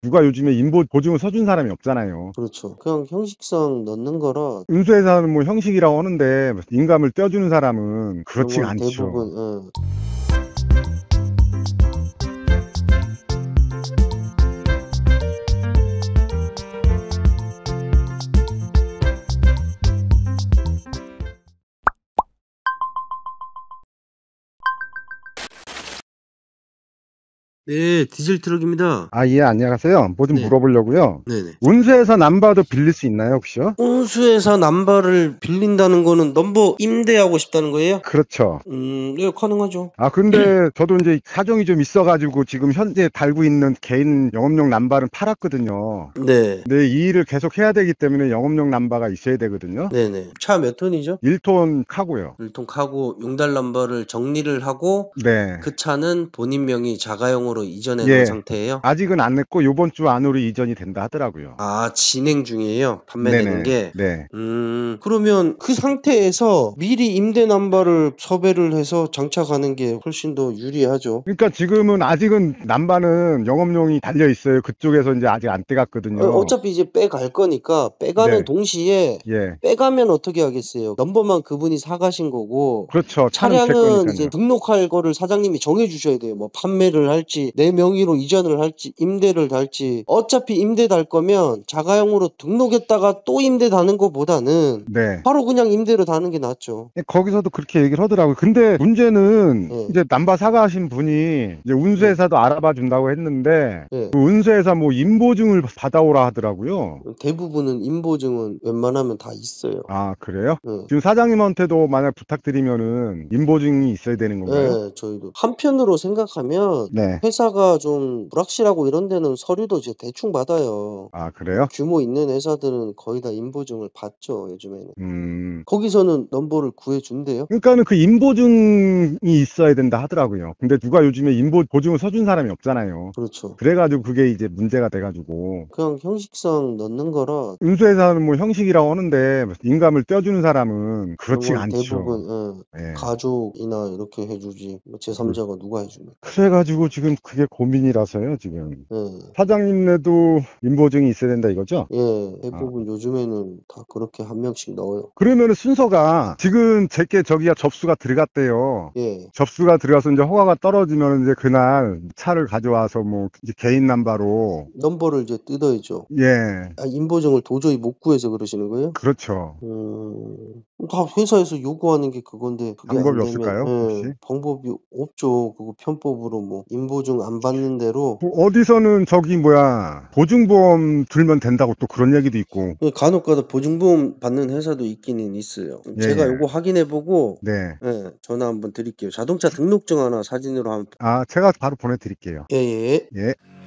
누가 요즘에 인보 보증을 서준 사람이 없잖아요. 그렇죠. 그냥 형식상 넣는 거라 은수회사는 뭐 형식이라고 하는데 인감을 떼어주는 사람은 그렇지 않죠. 대부분 예. 네, 디젤 트럭입니다. 아, 예, 안녕하세요. 뭐좀 네. 물어보려고요. 네네. 네. 운수에서 남바도 빌릴 수 있나요, 혹시요? 운수에서 남바를 빌린다는 거는 넘버 임대하고 싶다는 거예요? 그렇죠. 음, 예, 가능하죠. 아, 근데 음. 저도 이제 사정이 좀 있어가지고 지금 현재 달고 있는 개인 영업용 남바를 팔았거든요. 네. 네, 이 일을 계속 해야 되기 때문에 영업용 남바가 있어야 되거든요. 네네. 차 몇 톤이죠? 1톤 카고요. 1톤 카고 용달 남바를 정리를 하고 네. 그 차는 본인 명의 자가용으로 쪽으로 이전해 놓은 예. 상태예요? 아직은 안 했고 요번 주 안으로 이전이 된다 하더라고요. 아 진행 중이에요. 판매되는 네네. 게. 네. 음 그러면 그 상태에서 미리 임대 남발을 섭외를 해서 장착하는 게 훨씬 더 유리하죠. 그러니까 지금은 아직은 난발은 영업용이 달려 있어요. 그쪽에서 이제 아직 안 떼갔거든요. 어, 어차피 이제 빼갈 거니까 빼가는 네. 동시에 예. 빼가면 어떻게 하겠어요? 넘버만 그분이 사가신 거고. 그렇죠. 차량은 이제 등록할 거를 사장님이 정해 주셔야 돼요. 뭐 판매를 할지 내 명의로 이전을 할지 임대를 달지 어차피 임대 달 거면 자가용으로 등록했다가 또 임대 다는 것보다는 네. 바로 그냥 임대로 다는 게 낫죠. 예, 거기서도 그렇게 얘기를 하더라고요. 근데 문제는 네. 이제 남바 사가하신 분이 이제 운수회사도 네. 알아봐 준다고 했는데 네. 그 운수회사 뭐 인보증을 받아오라 하더라고요. 대부분은 인보증은 웬만하면 다 있어요. 아 그래요? 네. 지금 사장님한테도 만약 부탁드리면은 인보증이 있어야 되는 건가요? 네, 저희도 한편으로 생각하면 네. 회사 회사가 좀 불확실하고 이런 데는 서류도 이제 대충 받아요. 아, 그래요? 규모 있는 회사들은 거의 다 인보증을 받죠, 요즘에는. 음. 거기서는 넘버를 구해준대요. 그러니까는 그 인보증이 있어야 된다 하더라고요. 근데 누가 요즘에 인보 보증을 서준 사람이 없잖아요. 그렇죠. 그래가지고 그게 이제 문제가 돼가지고 그냥 형식상 넣는 거라 운수회사는 뭐 형식이라고 하는데 인감을 떼어주는 사람은 그렇지가 않죠. 대부분 예, 예. 가족이나 이렇게 해주지 뭐 제3자가 누가 해주냐. 그래가지고 지금 그게 고민이라서요, 지금. 예. 사장님네도 인보증이 있어야 된다 이거죠? 예, 아. 대부분 요즘에는 다 그렇게 한 명씩 넣어요. 그러면 순서가 지금 제게 저기가 접수가 들어갔대요. 예, 접수가 들어가서 이제 허가가 떨어지면 이제 그날 차를 가져와서 뭐 이제 개인 남바로 넘버를 이제 뜯어야죠. 예 아, 인보증을 도저히 못 구해서 그러시는 거예요? 그렇죠. 음, 다 회사에서 요구하는 게 그건데 그게 방법이 되면, 없을까요, 예, 혹시? 방법이 없죠. 그거 편법으로 뭐 인보증 보증 안 받는 대로 어, 어디서는 저기 뭐야 보증보험 들면 된다고 또 그런 얘기도 있고 예, 간혹가다 보증보험 받는 회사도 있기는 있어요. 예, 제가 이거 예. 확인해보고 네. 예, 전화 한번 드릴게요. 자동차 등록증 하나 사진으로 한번 아 제가 바로 보내드릴게요. 예예. 예. 예. 예.